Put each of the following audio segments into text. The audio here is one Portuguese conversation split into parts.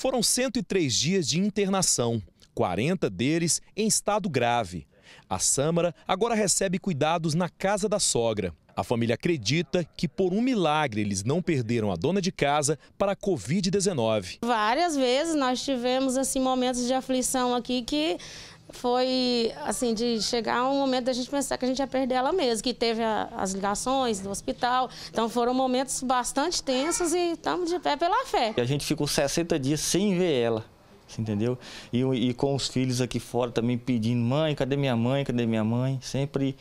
Foram 103 dias de internação, 40 deles em estado grave. A Sâmara agora recebe cuidados na casa da sogra. A família acredita que por um milagre eles não perderam a dona de casa para a Covid-19. Várias vezes nós tivemos assim momentos de aflição aqui que foi assim de chegar um momento da gente pensar que a gente ia perder ela mesmo, que teve a, as ligações do hospital. Então foram momentos bastante tensos e estamos de pé pela fé. E a gente ficou 60 dias sem ver ela. Entendeu? E, e com os filhos aqui fora também pedindo: mãe, cadê minha mãe? Cadê minha mãe? Sempre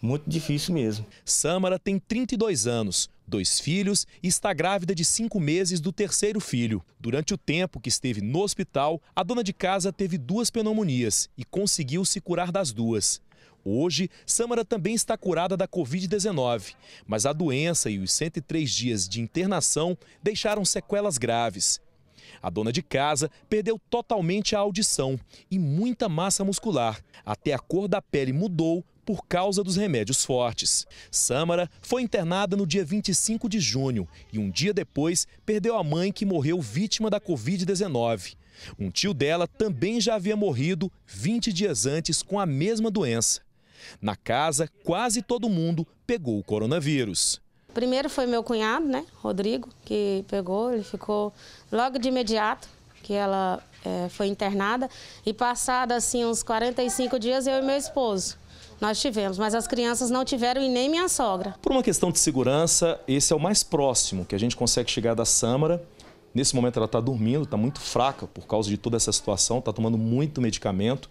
muito difícil mesmo. Sâmara tem 32 anos, dois filhos e está grávida de cinco meses do terceiro filho. Durante o tempo que esteve no hospital, a dona de casa teve duas pneumonias e conseguiu se curar das duas. Hoje, Sâmara também está curada da Covid-19, mas a doença e os 103 dias de internação deixaram sequelas graves. A dona de casa perdeu totalmente a audição e muita massa muscular. Até a cor da pele mudou por causa dos remédios fortes. Sâmara foi internada no dia 25 de junho e um dia depois perdeu a mãe que morreu vítima da Covid-19. Um tio dela também já havia morrido 20 dias antes com a mesma doença. Na casa, quase todo mundo pegou o coronavírus. Primeiro foi meu cunhado, né, Rodrigo, que pegou, ele ficou logo de imediato que ela é, foi internada e passado assim uns 45 dias eu e meu esposo nós tivemos, mas as crianças não tiveram e nem minha sogra. Por uma questão de segurança, esse é o mais próximo que a gente consegue chegar da Sâmara. Nesse momento ela está dormindo, está muito fraca por causa de toda essa situação, está tomando muito medicamento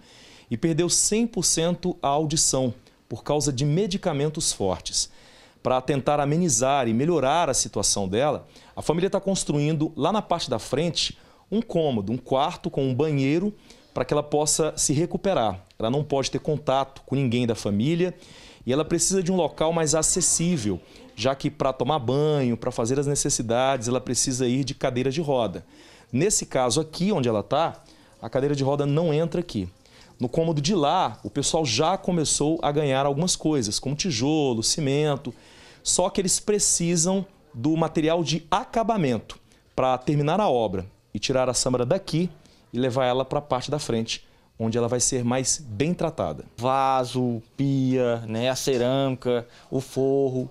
e perdeu 100% a audição por causa de medicamentos fortes. Para tentar amenizar e melhorar a situação dela, a família está construindo lá na parte da frente um cômodo, um quarto com um banheiro para que ela possa se recuperar. Ela não pode ter contato com ninguém da família e ela precisa de um local mais acessível, já que para tomar banho, para fazer as necessidades, ela precisa ir de cadeira de roda. Nesse caso aqui, onde ela está, a cadeira de roda não entra aqui. No cômodo de lá, o pessoal já começou a ganhar algumas coisas, como tijolo, cimento, só que eles precisam do material de acabamento para terminar a obra e tirar a Sâmara daqui e levar ela para a parte da frente, onde ela vai ser mais bem tratada. Vaso, pia, né, a cerâmica, o forro.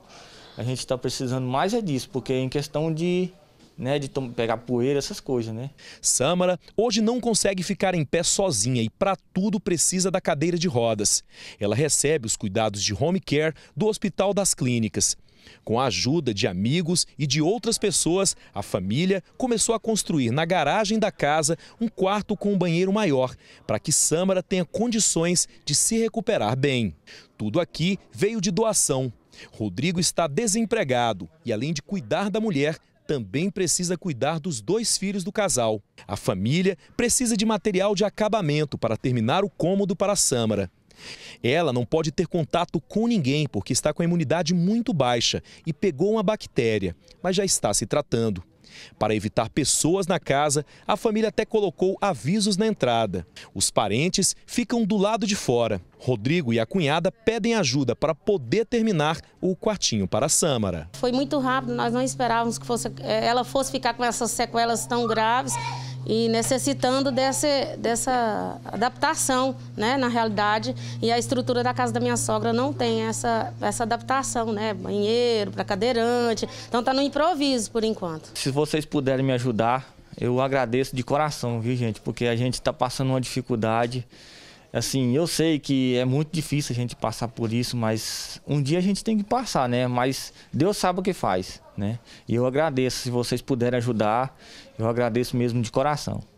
A gente está precisando mais é disso, porque é em questão de né, de pegar poeira, essas coisas, né? Sâmara hoje não consegue ficar em pé sozinha e para tudo precisa da cadeira de rodas. Ela recebe os cuidados de home care do Hospital das Clínicas. Com a ajuda de amigos e de outras pessoas, a família começou a construir na garagem da casa um quarto com um banheiro maior, para que Samara tenha condições de se recuperar bem. Tudo aqui veio de doação. Rodrigo está desempregado e, além de cuidar da mulher, também precisa cuidar dos dois filhos do casal. A família precisa de material de acabamento para terminar o cômodo para a Sâmara. Ela não pode ter contato com ninguém porque está com a imunidade muito baixa e pegou uma bactéria, mas já está se tratando. Para evitar pessoas na casa, a família até colocou avisos na entrada. Os parentes ficam do lado de fora. Rodrigo e a cunhada pedem ajuda para poder terminar o quartinho para a Sâmara. Foi muito rápido, nós não esperávamos que fosse, eh, ela fosse ficar com essas sequelas tão graves e necessitando desse, dessa adaptação né, na realidade. E a estrutura da casa da minha sogra não tem essa, essa adaptação, né? Banheiro, para cadeirante. Então tá no improviso por enquanto. Se vocês puderem me ajudar, eu agradeço de coração, viu gente? Porque a gente está passando uma dificuldade. Assim, eu sei que é muito difícil a gente passar por isso, mas um dia a gente tem que passar, né? Mas Deus sabe o que faz, né? E eu agradeço se vocês puderem ajudar. Eu agradeço mesmo de coração.